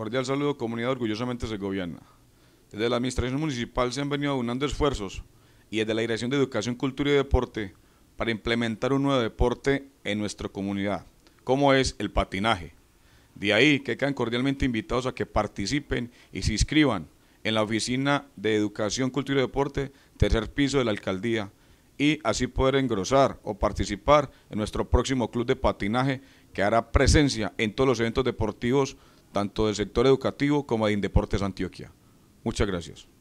Cordial saludo, comunidad orgullosamente se gobierna Desde la Administración Municipal se han venido aunando esfuerzos y desde la Dirección de Educación, Cultura y Deporte para implementar un nuevo deporte en nuestra comunidad, como es el patinaje. De ahí que quedan cordialmente invitados a que participen y se inscriban en la Oficina de Educación, Cultura y Deporte, tercer piso de la Alcaldía, y así poder engrosar o participar en nuestro próximo club de patinaje que hará presencia en todos los eventos deportivos tanto del sector educativo como de Indeportes Antioquia. Muchas gracias.